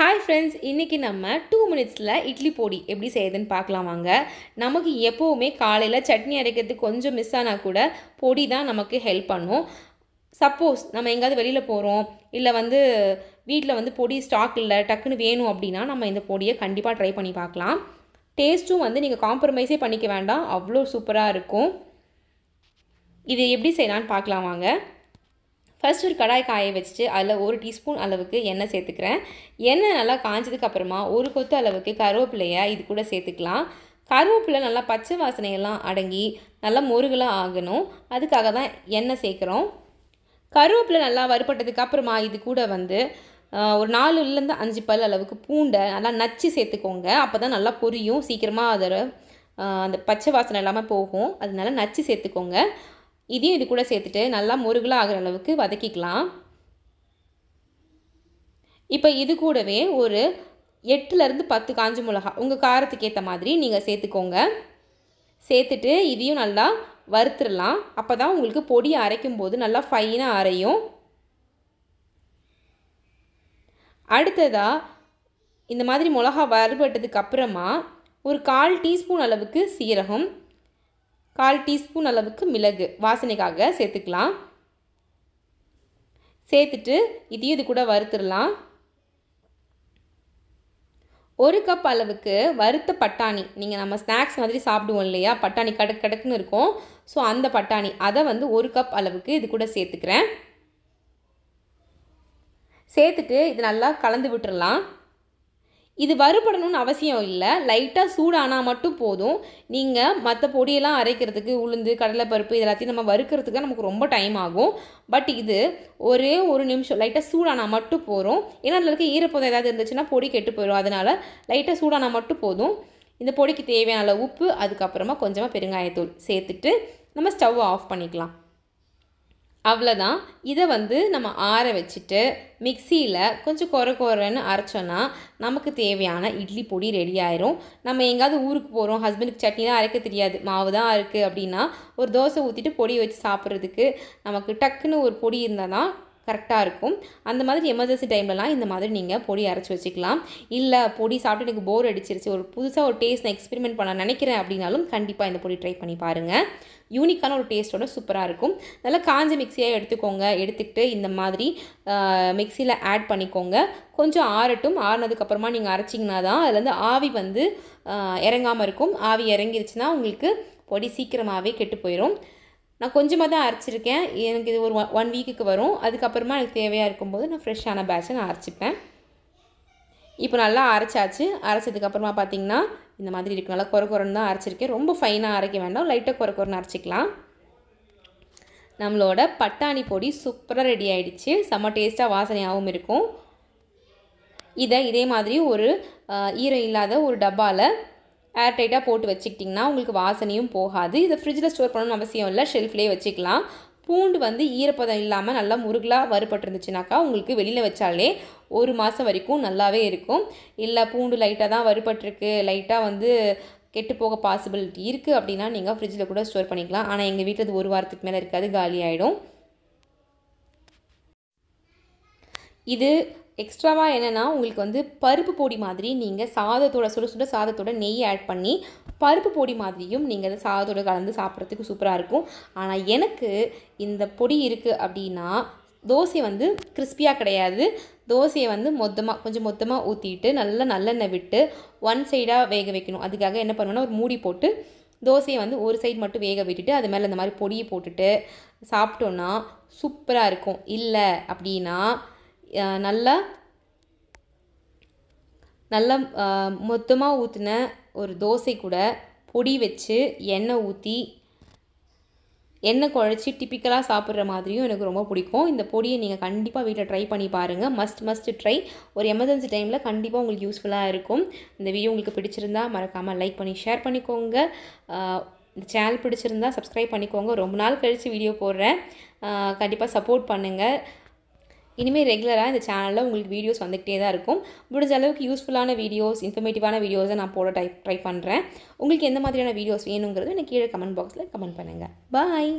hi friends இன்றைக்கி நம்ம two மினிட்ஸில் இட்லி பொடி எப்படி செய்யுதுன்னு பார்க்கலாம் வாங்க நமக்கு எப்போவுமே காலையில் சட்னி அரைக்கிறதுக்கு கொஞ்சம் மிஸ் ஆனால் கூட பொடி தான் நமக்கு ஹெல்ப் பண்ணும் சப்போஸ் நம்ம எங்கேயாவது வெளியில் போகிறோம் இல்லை வந்து வீட்டில் வந்து பொடி ஸ்டாக் இல்லை டக்குன்னு வேணும் அப்படின்னா நம்ம இந்த பொடியை கண்டிப்பாக ட்ரை பண்ணி பார்க்கலாம் டேஸ்ட்டும் வந்து நீங்கள் காம்ப்ரமைஸே பண்ணிக்க வேண்டாம் அவ்வளோ சூப்பராக இருக்கும் இது எப்படி செய்யலான்னு பார்க்கலாம் வாங்க ஃபர்ஸ்ட் ஒரு கடாய் காய வச்சுட்டு அதில் ஒரு டீஸ்பூன் அளவுக்கு எண்ணெய் சேர்த்துக்கிறேன் எண்ணெய் நல்லா காஞ்சதுக்கப்புறமா ஒரு கொத்து அளவுக்கு கருவேப்பிலையை இது கூட சேர்த்துக்கலாம் கருவேப்பிலை நல்லா பச்சை வாசனையெல்லாம் அடங்கி நல்லா முருகலாக ஆகணும் அதுக்காக தான் எண்ணெய் சேர்க்குறோம் கருவேப்பிலை நல்லா வறுபட்டதுக்கப்புறமா இது கூட வந்து ஒரு நாலுலேருந்து அஞ்சு பல் அளவுக்கு பூண்டை நல்லா நச்சு சேர்த்துக்கோங்க அப்போ தான் நல்லா பொரியும் சீக்கிரமாக அதோட அந்த பச்சை வாசனை இல்லாமல் போகும் அதனால நச்சு சேர்த்துக்கோங்க இதையும் இது கூட சேர்த்துட்டு நல்லா முருகலாக ஆகிற அளவுக்கு வதக்கிக்கலாம் இப்போ இது கூடவே ஒரு எட்டுலேருந்து பத்து காஞ்ச மிளகா உங்கள் காரத்துக்கு ஏற்ற மாதிரி நீங்கள் சேர்த்துக்கோங்க சேர்த்துட்டு இதையும் நல்லா வறுத்துடலாம் அப்போ தான் உங்களுக்கு பொடி அரைக்கும் போது நல்லா ஃபைனாக அரையும் அடுத்ததாக இந்த மாதிரி மிளகா வறுபட்டதுக்கு அப்புறமா ஒரு கால் டீஸ்பூன் அளவுக்கு சீரகம் கால் டீஸ்பூன் அளவுக்கு மிளகு வாசனைக்காக சேர்த்துக்கலாம் சேர்த்துட்டு இதையும் இது கூட வறுத்துடலாம் ஒரு கப் அளவுக்கு வறுத்த பட்டாணி நீங்கள் நம்ம ஸ்நாக்ஸ் மாதிரி சாப்பிடுவோம் இல்லையா பட்டாணி கடக் கடக்குன்னு இருக்கும் ஸோ அந்த பட்டாணி அதை வந்து ஒரு கப் அளவுக்கு இது கூட சேர்த்துக்கிறேன் சேர்த்துட்டு இது நல்லா கலந்து விட்டுடலாம் இது வறுபடணும்னு அவசியம் இல்லை லைட்டாக சூடானால் மட்டும் போதும் நீங்கள் மற்ற பொடியெல்லாம் அரைக்கிறதுக்கு உளுந்து கடலைப்பருப்பு இது எல்லாத்தையும் நம்ம வறுக்கிறதுக்கு நமக்கு ரொம்ப டைம் ஆகும் பட் இது ஒரே ஒரு நிமிஷம் லைட்டாக சூடானால் மட்டும் போகிறோம் ஏன்னா அதில் இருக்க ஈரப்பதம் ஏதாவது இருந்துச்சுன்னா பொடி கெட்டு போயிடும் அதனால் லைட்டாக சூடானால் மட்டும் போதும் இந்த பொடிக்கு தேவையான உப்பு அதுக்கப்புறமா கொஞ்சமாக பெருங்காயத்தூள் சேர்த்துட்டு நம்ம ஸ்டவ் ஆஃப் பண்ணிக்கலாம் அவ்வளோதான் இதை வந்து நம்ம ஆற வச்சுட்டு மிக்சியில் கொஞ்சம் குறை குறைன்னு அரைச்சோன்னா நமக்கு தேவையான இட்லி பொடி ரெடி ஆயிரும் நம்ம எங்கேயாவது ஊருக்கு போகிறோம் ஹஸ்பண்டுக்கு சட்னி தான் அரைக்க தெரியாது மாவு தான் இருக்குது அப்படின்னா ஒரு தோசை ஊற்றிட்டு பொடி வச்சு சாப்பிட்றதுக்கு நமக்கு டக்குன்னு ஒரு பொடி இருந்தால் தான் கரெக்டாக இருக்கும் அந்த மாதிரி எமர்ஜென்சி டைம்லலாம் இந்த மாதிரி நீங்கள் பொடி அரைச்சி வச்சுக்கலாம் இல்லை பொடி சாப்பிட்டு எனக்கு போர் அடிச்சிருச்சு ஒரு புதுசாக ஒரு டேஸ்ட் நான் எக்ஸ்பெரிமெண்ட் பண்ண நினைக்கிறேன் அப்படின்னாலும் கண்டிப்பாக இந்த பொடி ட்ரை பண்ணி பாருங்கள் யூனிக்கான ஒரு டேஸ்ட்டோட சூப்பராக இருக்கும் நல்லா காஞ்ச மிக்சியாக எடுத்துக்கோங்க எடுத்துக்கிட்டு இந்த மாதிரி மிக்சியில் ஆட் பண்ணிக்கோங்க கொஞ்சம் ஆறட்டும் ஆறினதுக்கப்புறமா நீங்கள் அரைச்சிங்கன்னா தான் அதுலேருந்து ஆவி வந்து இறங்காமல் இருக்கும் ஆவி இறங்கிருச்சுன்னா உங்களுக்கு பொடி சீக்கிரமாகவே கெட்டு போயிடும் நான் கொஞ்சமாக தான் அரைச்சிருக்கேன் எனக்கு இது ஒரு ஒன் வீக்குக்கு வரும் அதுக்கப்புறமா எனக்கு தேவையாக இருக்கும்போது நான் ஃப்ரெஷ்ஷான பேட்சை நான் அரைச்சிப்பேன் இப்போ நல்லா அரைச்சாச்சு அரைச்சதுக்கப்புறமா பார்த்திங்கன்னா இந்த மாதிரி இருக்கு நல்லா குறை குறைன்னு தான் அரைச்சிருக்கேன் ரொம்ப ஃபைனாக அரைக்க வேண்டாம் லைட்டாக குறை குறைன்னு அரைச்சிக்கலாம் நம்மளோட பட்டாணி பொடி சூப்பராக ரெடி ஆகிடுச்சு செம்ம டேஸ்ட்டாக வாசனையாகவும் இருக்கும் இதை இதே மாதிரி ஒரு ஈரம் இல்லாத ஒரு டப்பாவில் ஏர்டைட்டாக போட்டு வச்சுக்கிட்டிங்கன்னா உங்களுக்கு வாசனையும் போகாது இதை ஃப்ரிட்ஜில் ஸ்டோர் பண்ணணும்னு அவசியம் இல்லை ஷெல்ஃப்லேயே வச்சுக்கலாம் பூண்டு வந்து ஈரப்பதம் இல்லாமல் நல்லா முருகலாக வறுபட்டுருந்துச்சுனாக்கா உங்களுக்கு வெளியில் வச்சாலே ஒரு மாதம் வரைக்கும் நல்லாவே இருக்கும் இல்லை பூண்டு லைட்டாக தான் வறுபட்டிருக்கு லைட்டாக வந்து கெட்டு போக பாசிபிலிட்டி இருக்குது அப்படின்னா நீங்கள் ஃப்ரிட்ஜில் கூட ஸ்டோர் பண்ணிக்கலாம் ஆனால் எங்கள் வீட்டில் அது ஒரு வாரத்துக்கு மேலே இருக்காது காலி ஆகிடும் இது எக்ஸ்ட்ராவாக என்னென்னா உங்களுக்கு வந்து பருப்பு பொடி மாதிரி நீங்கள் சாதத்தோட சுட சுட சாதத்தோட நெய் ஆட் பண்ணி பருப்பு பொடி மாதிரியும் நீங்கள் அதை சாதத்தோட கலந்து சாப்பிட்றதுக்கு சூப்பராக இருக்கும் ஆனால் எனக்கு இந்த பொடி இருக்குது அப்படின்னா தோசை வந்து கிறிஸ்பியாக கிடையாது தோசையை வந்து மொத்தமாக கொஞ்சம் மொத்தமாக ஊற்றிட்டு நல்லா நல்லெண்ணெய் விட்டு ஒன் சைடாக வேக வைக்கணும் அதுக்காக என்ன பண்ணணும்னா ஒரு மூடி போட்டு தோசையை வந்து ஒரு சைடு மட்டும் வேக விட்டுட்டு அது மேலே இந்த மாதிரி பொடியை போட்டுட்டு சாப்பிட்டோன்னா சூப்பராக இருக்கும் இல்லை அப்படின்னா நல்லா நல்லா மொத்தமாக ஊற்றின ஒரு தோசை கூட பொடி வச்சு எண்ணெய் ஊற்றி எண்ணெய் குழச்சி டிப்பிக்கலாக சாப்பிட்ற மாதிரியும் எனக்கு ரொம்ப பிடிக்கும் இந்த பொடியை நீங்கள் கண்டிப்பாக வீட்டில் ட்ரை பண்ணி பாருங்கள் மஸ்ட் மஸ்ட் ட்ரை ஒரு எமர்ஜென்சி டைமில் கண்டிப்பாக உங்களுக்கு யூஸ்ஃபுல்லாக இருக்கும் இந்த வீடியோ உங்களுக்கு பிடிச்சிருந்தா மறக்காமல் லைக் பண்ணி ஷேர் பண்ணிக்கோங்க இந்த சேனல் பிடிச்சிருந்தா சப்ஸ்கிரைப் பண்ணிக்கோங்க ரொம்ப நாள் கழித்து வீடியோ போடுறேன் கண்டிப்பாக சப்போர்ட் பண்ணுங்கள் இனிமேல் ரெகுலராக இந்த சேனலில் உங்களுக்கு வீடியோஸ் வந்துகிட்டே தான் இருக்கும் முடிஞ்ச அளவுக்கு யூஸ்ஃபுல்லான வீடியோஸ் இன்ஃபர்மேட்டிவான வீடியோஸை நான் போட ட்ரை ட்ரை பண்ணுறேன் உங்களுக்கு எந்த மாதிரியான வீடியோஸ் வேணுங்கிறது எனக்கு கீழே கமெண்ட் பாக்ஸில் கமெண்ட் பண்ணுங்கள் பாய்